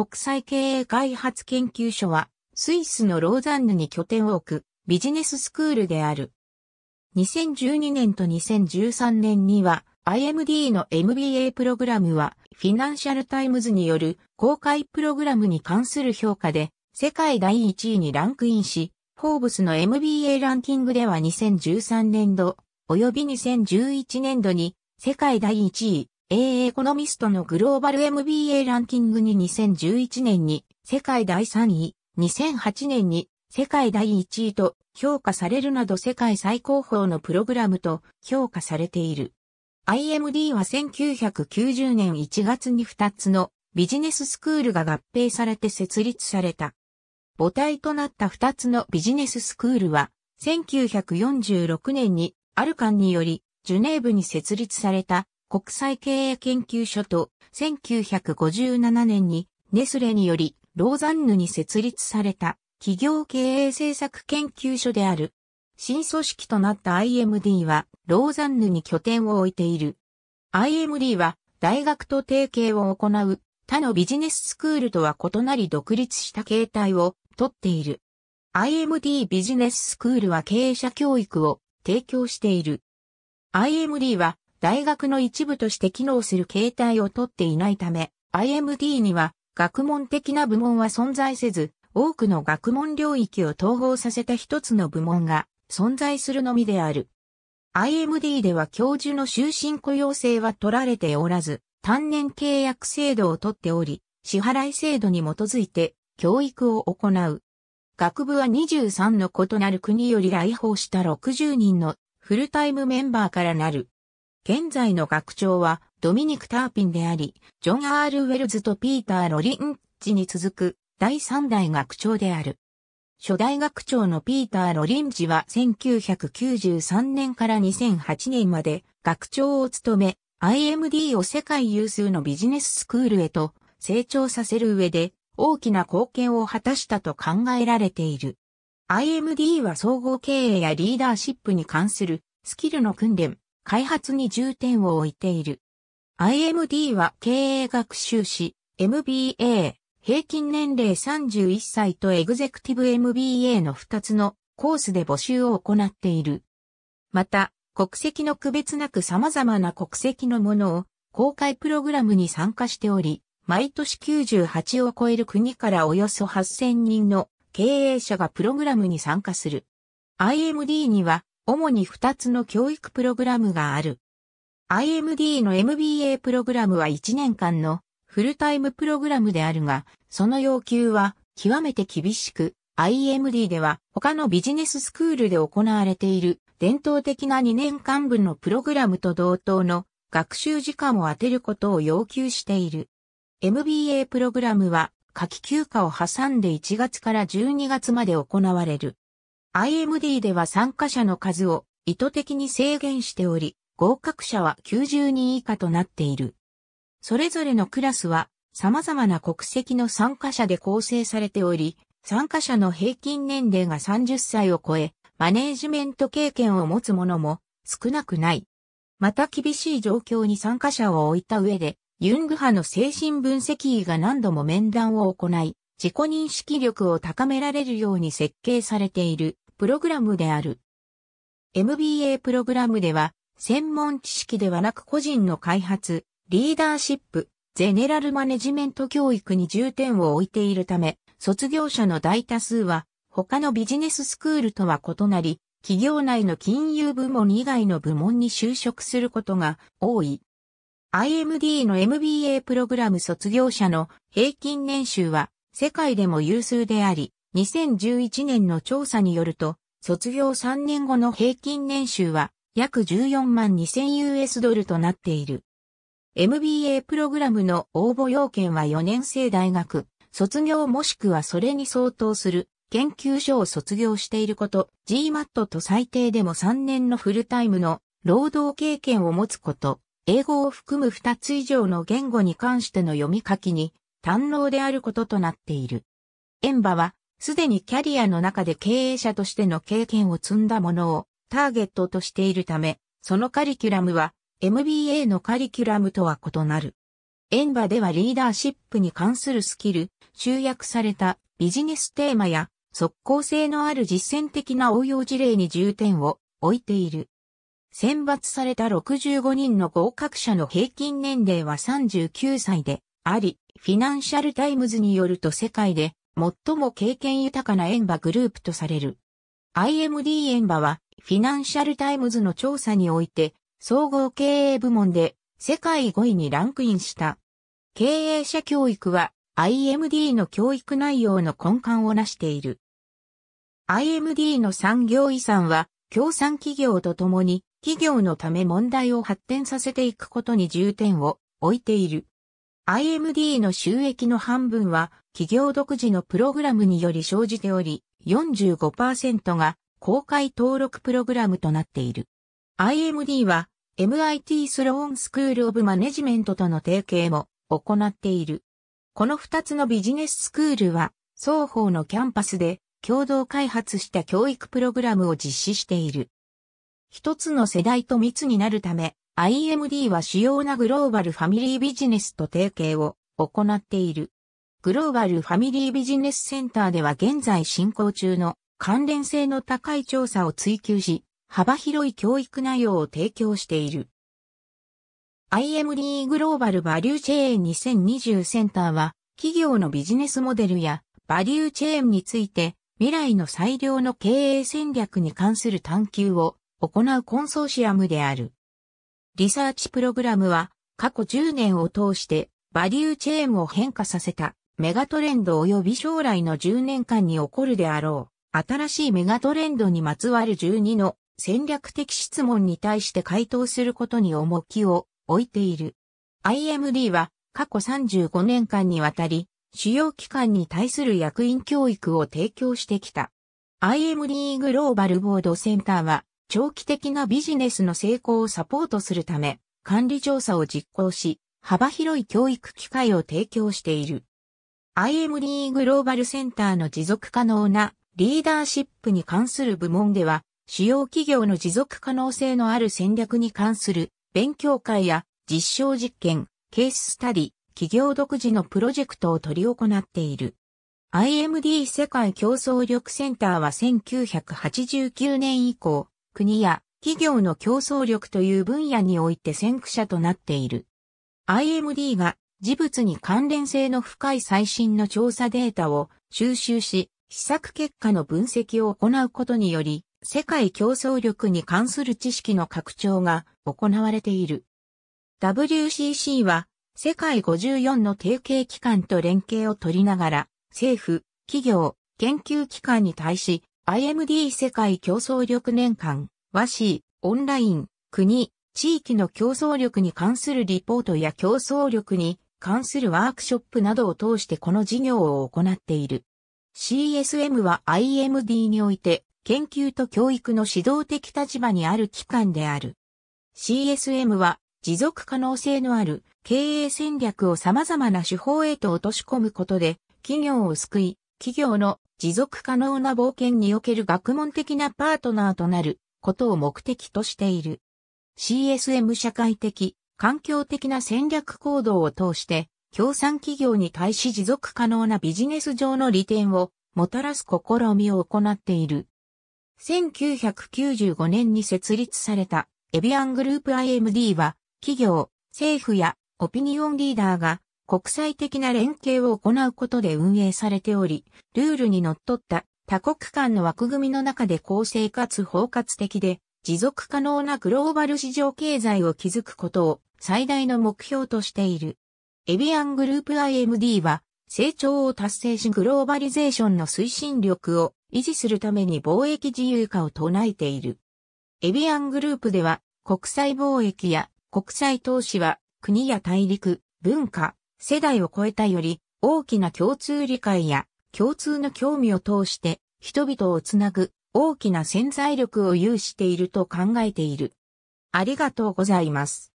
国際経営開発研究所は、スイスのローザンヌに拠点を置くビジネススクールである。2012年と2013年には IMD の MBA プログラムはフィナンシャルタイムズによる公開プログラムに関する評価で世界第1位にランクインし、フォーブスの MBA ランキングでは2013年度及び2011年度に世界第1位 A エコノミストのグローバル MBA ランキングに2011年に世界第3位、2008年に世界第1位と評価されるなど世界最高峰のプログラムと評価されている。IMD は1990年1月に2つのビジネススクールが合併されて設立された。母体となった2つのビジネススクールは1946年にアルカンによりジュネーブに設立された国際経営研究所と1957年にネスレによりローザンヌに設立された企業経営政策研究所である。新組織となった IMD はローザンヌに拠点を置いている。IMD は大学と提携を行う他のビジネススクールとは異なり独立した形態をとっている。IMD ビジネススクールは経営者教育を提供している。IMD は大学の一部として機能する形態をとっていないため、IMD には学問的な部門は存在せず、多くの学問領域を統合させた一つの部門が存在するのみである。IMD では教授の終身雇用制は取られておらず、単年契約制度をとっており、支払い制度に基づいて教育を行う。学部は23の異なる国より来訪した60人のフルタイムメンバーからなる。現在の学長はドミニク・ターピンであり、ジョン・アール・ウェルズとピーター・ロリンッチに続く第三代学長である。初代学長のピーター・ロリンジは1993年から2008年まで学長を務め、IMD を世界有数のビジネススクールへと成長させる上で大きな貢献を果たしたと考えられている。IMD は総合経営やリーダーシップに関するスキルの訓練、開発に重点を置いている。IMD は経営学習士、MBA、平均年齢31歳とエグゼクティブ MBA の2つのコースで募集を行っている。また、国籍の区別なく様々な国籍のものを公開プログラムに参加しており、毎年98を超える国からおよそ8000人の経営者がプログラムに参加する。IMD には主に2つの教育プログラムがある。IMD の MBA プログラムは1年間のフルタイムプログラムであるが、その要求は極めて厳しく、IMD では他のビジネススクールで行われている伝統的な2年間分のプログラムと同等の学習時間を当てることを要求している。MBA プログラムは夏季休暇を挟んで1月から12月まで行われる。IMD では参加者の数を意図的に制限しており、合格者は90人以下となっている。それぞれのクラスは様々な国籍の参加者で構成されており、参加者の平均年齢が30歳を超え、マネージメント経験を持つ者も少なくない。また厳しい状況に参加者を置いた上で、ユング派の精神分析医が何度も面談を行い、自己認識力を高められるように設計されているプログラムである。MBA プログラムでは、専門知識ではなく個人の開発、リーダーシップ、ゼネラルマネジメント教育に重点を置いているため、卒業者の大多数は、他のビジネススクールとは異なり、企業内の金融部門以外の部門に就職することが多い。IMD の MBA プログラム卒業者の平均年収は世界でも有数であり、2011年の調査によると、卒業3年後の平均年収は約14万 2000US ドルとなっている。MBA プログラムの応募要件は4年生大学、卒業もしくはそれに相当する研究所を卒業していること、GMAT と最低でも3年のフルタイムの労働経験を持つこと、英語を含む2つ以上の言語に関しての読み書きに、堪能であることとなっている。エンバは、すでにキャリアの中で経営者としての経験を積んだものをターゲットとしているため、そのカリキュラムは MBA のカリキュラムとは異なる。エンバではリーダーシップに関するスキル、集約されたビジネステーマや即効性のある実践的な応用事例に重点を置いている。選抜された65人の合格者の平均年齢は39歳であり、フィナンシャルタイムズによると世界で最も経験豊かなン馬グループとされる。IMD ン馬は、フィナンシャルタイムズの調査において、総合経営部門で世界5位にランクインした。経営者教育は IMD の教育内容の根幹を成している。IMD の産業遺産は、協賛企業とともに、企業のため問題を発展させていくことに重点を置いている。IMD の収益の半分は企業独自のプログラムにより生じており、45%が公開登録プログラムとなっている。IMD は MIT スローンスクールオブマネジメントとの提携も行っている。この2つのビジネススクールは双方のキャンパスで共同開発した教育プログラムを実施している。一つの世代と密になるため、IMD は主要なグローバルファミリービジネスと提携を行っている。グローバルファミリービジネスセンターでは現在進行中の関連性の高い調査を追求し、幅広い教育内容を提供している。IMD グローバルバリューチェーン2020センターは企業のビジネスモデルやバリューチェーンについて未来の最良の経営戦略に関する探求を行うコンソーシアムである。リサーチプログラムは過去10年を通してバリューチェーンを変化させたメガトレンド及び将来の10年間に起こるであろう新しいメガトレンドにまつわる12の戦略的質問に対して回答することに重きを置いている。IMD は過去35年間にわたり主要機関に対する役員教育を提供してきた。IMD グローバルボードセンターは長期的なビジネスの成功をサポートするため、管理調査を実行し、幅広い教育機会を提供している。IMD グローバルセンターの持続可能なリーダーシップに関する部門では、主要企業の持続可能性のある戦略に関する勉強会や実証実験、ケーススタディ、企業独自のプロジェクトを取り行っている。IMD 世界競争力センターは1989年以降、国や企業の競争力という分野において先駆者となっている。IMD が事物に関連性の深い最新の調査データを収集し、試作結果の分析を行うことにより、世界競争力に関する知識の拡張が行われている。WCC は世界54の提携機関と連携を取りながら、政府、企業、研究機関に対し、IMD 世界競争力年間、和紙、オンライン、国、地域の競争力に関するリポートや競争力に関するワークショップなどを通してこの事業を行っている。CSM は IMD において研究と教育の指導的立場にある機関である。CSM は持続可能性のある経営戦略を様々な手法へと落とし込むことで企業を救い、企業の持続可能な冒険における学問的なパートナーとなることを目的としている。CSM 社会的、環境的な戦略行動を通して、共産企業に対し持続可能なビジネス上の利点をもたらす試みを行っている。1995年に設立されたエビアングループ IMD は企業、政府やオピニオンリーダーが国際的な連携を行うことで運営されており、ルールにのっとった多国間の枠組みの中で公正かつ包括的で持続可能なグローバル市場経済を築くことを最大の目標としている。エビアングループ IMD は成長を達成しグローバリゼーションの推進力を維持するために貿易自由化を唱えている。エビアングループでは国際貿易や国際投資は国や大陸、文化、世代を超えたより大きな共通理解や共通の興味を通して人々をつなぐ大きな潜在力を有していると考えている。ありがとうございます。